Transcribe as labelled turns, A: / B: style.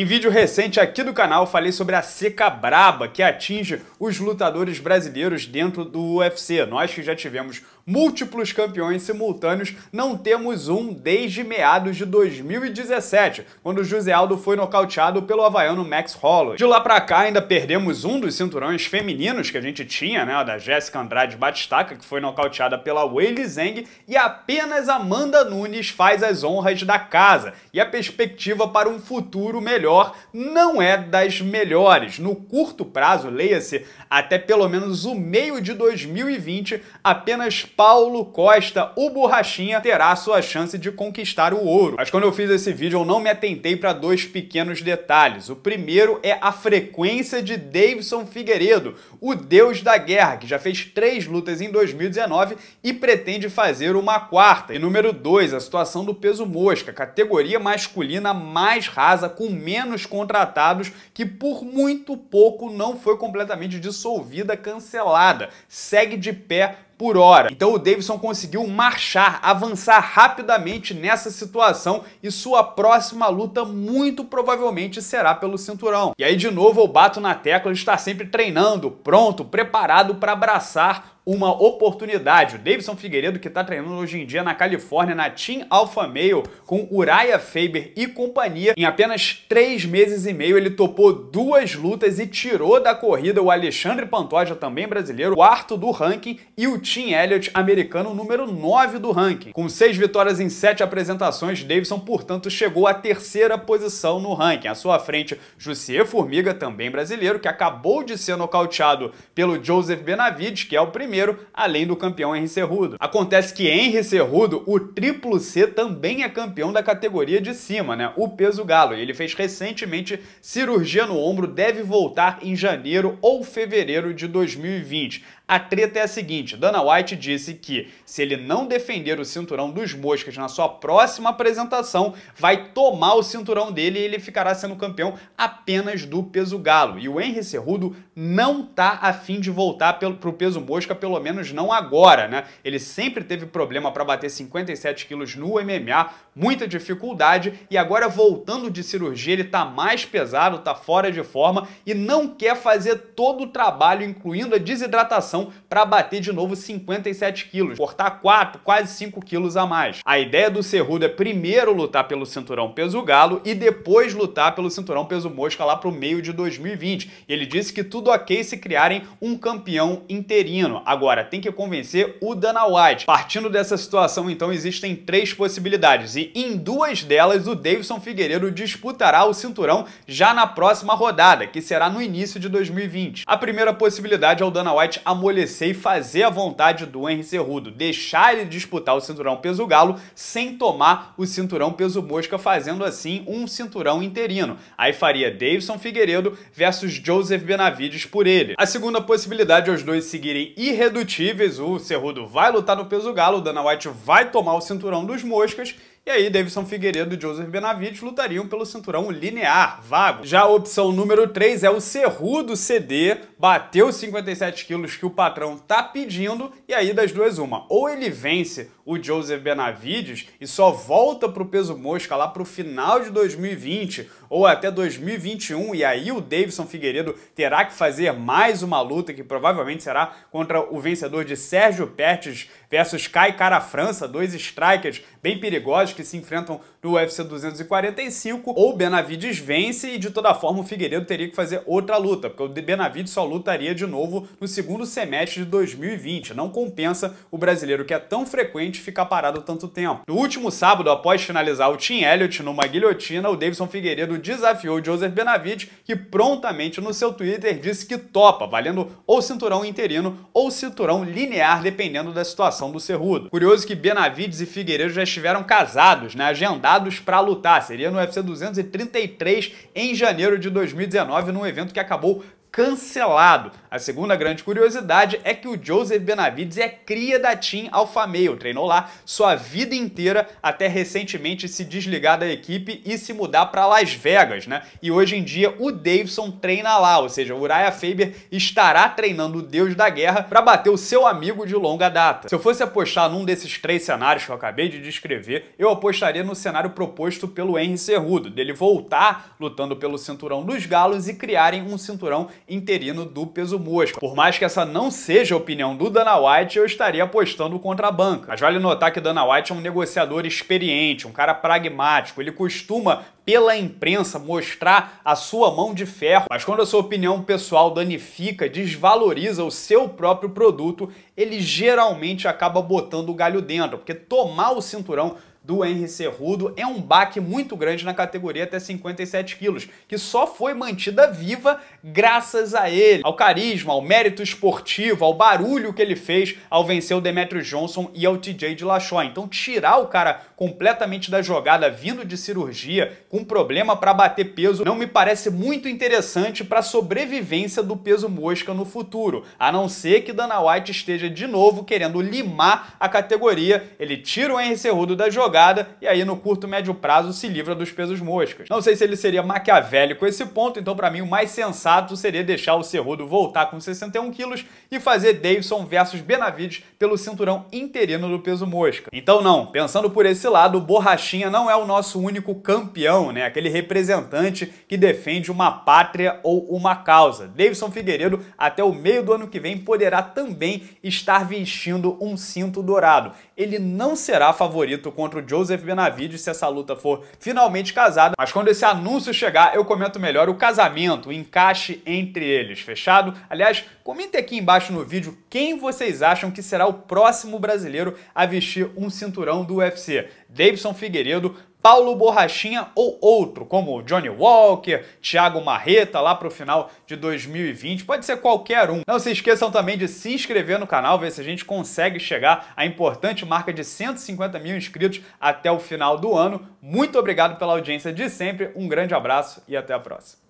A: Em vídeo recente aqui do canal, falei sobre a seca braba que atinge os lutadores brasileiros dentro do UFC. Nós que já tivemos múltiplos campeões simultâneos, não temos um desde meados de 2017, quando José Aldo foi nocauteado pelo havaiano Max Holloway. De lá pra cá, ainda perdemos um dos cinturões femininos que a gente tinha, né, da Jéssica Andrade Batistaca, que foi nocauteada pela Weili Zeng, e apenas Amanda Nunes faz as honras da casa e a perspectiva para um futuro melhor melhor não é das melhores. No curto prazo, leia-se, até pelo menos o meio de 2020, apenas Paulo Costa, o Borrachinha, terá sua chance de conquistar o ouro. Mas quando eu fiz esse vídeo, eu não me atentei para dois pequenos detalhes. O primeiro é a frequência de Davidson Figueiredo, o deus da guerra, que já fez três lutas em 2019 e pretende fazer uma quarta. E número dois, a situação do peso mosca, categoria masculina mais rasa, com menos menos contratados que por muito pouco não foi completamente dissolvida, cancelada. Segue de pé por hora. Então o Davidson conseguiu marchar, avançar rapidamente nessa situação e sua próxima luta muito provavelmente será pelo cinturão. E aí de novo eu bato na tecla de estar sempre treinando, pronto, preparado para abraçar uma oportunidade. O Davidson Figueiredo, que está treinando hoje em dia na Califórnia, na Team Alpha Male, com Uriah Faber e companhia, em apenas três meses e meio ele topou duas lutas e tirou da corrida o Alexandre Pantoja, também brasileiro, quarto do ranking, e o Tim Elliott, americano número 9 do ranking. Com 6 vitórias em 7 apresentações, Davidson, portanto, chegou à terceira posição no ranking. À sua frente, Jussier Formiga, também brasileiro, que acabou de ser nocauteado pelo Joseph Benavides, que é o primeiro, além do campeão Henry Cerrudo. Acontece que Henry Cerrudo, o triplo C, também é campeão da categoria de cima, né? O peso galo. Ele fez recentemente cirurgia no ombro, deve voltar em janeiro ou fevereiro de 2020. A treta é a seguinte: Dana White disse que se ele não defender o cinturão dos moscas na sua próxima apresentação, vai tomar o cinturão dele e ele ficará sendo campeão apenas do peso galo. E o Henry Cerrudo não tá afim de voltar pro peso mosca, pelo menos não agora, né? Ele sempre teve problema para bater 57 quilos no MMA, muita dificuldade, e agora voltando de cirurgia, ele tá mais pesado, tá fora de forma e não quer fazer todo o trabalho, incluindo a desidratação musculação para bater de novo 57 quilos, cortar 4, quase 5 quilos a mais. A ideia do Cerrudo é primeiro lutar pelo cinturão peso galo e depois lutar pelo cinturão peso mosca lá para o meio de 2020. Ele disse que tudo ok se criarem um campeão interino. Agora, tem que convencer o Dana White. Partindo dessa situação, então, existem três possibilidades e em duas delas o Davidson Figueiredo disputará o cinturão já na próxima rodada, que será no início de 2020. A primeira possibilidade é o Dana White amor esmolecer e fazer a vontade do Henry Cerrudo, deixar ele disputar o cinturão peso galo sem tomar o cinturão peso mosca, fazendo assim um cinturão interino. Aí faria Davidson Figueiredo versus Joseph Benavides por ele. A segunda possibilidade é os dois seguirem irredutíveis, o Cerrudo vai lutar no peso galo, Dana White vai tomar o cinturão dos moscas e aí, Davidson Figueiredo e Joseph Benavides lutariam pelo cinturão linear, vago. Já a opção número 3 é o Cerrudo CD, bateu 57 quilos que o patrão tá pedindo, e aí das duas uma. Ou ele vence o Joseph Benavides e só volta pro peso mosca lá pro final de 2020 ou até 2021, e aí o Davidson Figueiredo terá que fazer mais uma luta que provavelmente será contra o vencedor de Sérgio Pertes versus Kai Cara França, dois strikers bem perigosos que se enfrentam no UFC 245, ou Benavides vence e de toda forma o Figueiredo teria que fazer outra luta, porque o Benavides só lutaria de novo no segundo semestre de 2020. Não compensa o brasileiro que é tão frequente ficar parado tanto tempo. No último sábado, após finalizar o Tim Elliott numa guilhotina, o Davidson Figueiredo desafiou Joseph Benavides, que prontamente no seu Twitter disse que topa, valendo ou cinturão interino ou cinturão linear, dependendo da situação do serrudo. Curioso que Benavides e Figueiredo já estiveram casados atrasados, né, agendados para lutar. Seria no UFC 233 em janeiro de 2019, num evento que acabou cancelado. A segunda grande curiosidade é que o Joseph Benavides é cria da Team Alpha Male, treinou lá sua vida inteira até recentemente se desligar da equipe e se mudar para Las Vegas, né? E hoje em dia o Davidson treina lá, ou seja, o Uriah Faber estará treinando o deus da guerra para bater o seu amigo de longa data. Se eu fosse apostar num desses três cenários que eu acabei de descrever, eu apostaria no cenário proposto pelo Henry Cerrudo, dele voltar lutando pelo cinturão dos galos e criarem um cinturão interino do peso mosca. Por mais que essa não seja a opinião do Dana White, eu estaria apostando contra a banca. Mas vale notar que Dana White é um negociador experiente, um cara pragmático, ele costuma pela imprensa mostrar a sua mão de ferro, mas quando a sua opinião pessoal danifica, desvaloriza o seu próprio produto, ele geralmente acaba botando o galho dentro, porque tomar o cinturão do Henry Cerrudo é um baque muito grande na categoria até 57 quilos, que só foi mantida viva graças a ele, ao carisma, ao mérito esportivo, ao barulho que ele fez ao vencer o Demetrius Johnson e ao TJ de Lachó. Então tirar o cara completamente da jogada, vindo de cirurgia, com problema para bater peso, não me parece muito interessante para a sobrevivência do peso mosca no futuro, a não ser que Dana White esteja de novo querendo limar a categoria, ele tira o Henry Cerrudo da jogada, e aí no curto médio prazo se livra dos pesos moscas. Não sei se ele seria maquiavélico esse ponto, então para mim o mais sensato seria deixar o Cerrudo voltar com 61 quilos e fazer Davidson versus Benavides pelo cinturão interino do peso mosca. Então não, pensando por esse lado, o Borrachinha não é o nosso único campeão, né? Aquele representante que defende uma pátria ou uma causa. Davidson Figueiredo até o meio do ano que vem poderá também estar vestindo um cinto dourado. Ele não será favorito contra o Joseph Benavides se essa luta for finalmente casada, mas quando esse anúncio chegar, eu comento melhor o casamento, o encaixe entre eles, fechado? Aliás, comenta aqui embaixo no vídeo quem vocês acham que será o próximo brasileiro a vestir um cinturão do UFC. Davidson Figueiredo, Paulo Borrachinha ou outro, como Johnny Walker, Thiago Marreta lá para o final de 2020, pode ser qualquer um. Não se esqueçam também de se inscrever no canal, ver se a gente consegue chegar à importante marca de 150 mil inscritos até o final do ano. Muito obrigado pela audiência de sempre, um grande abraço e até a próxima.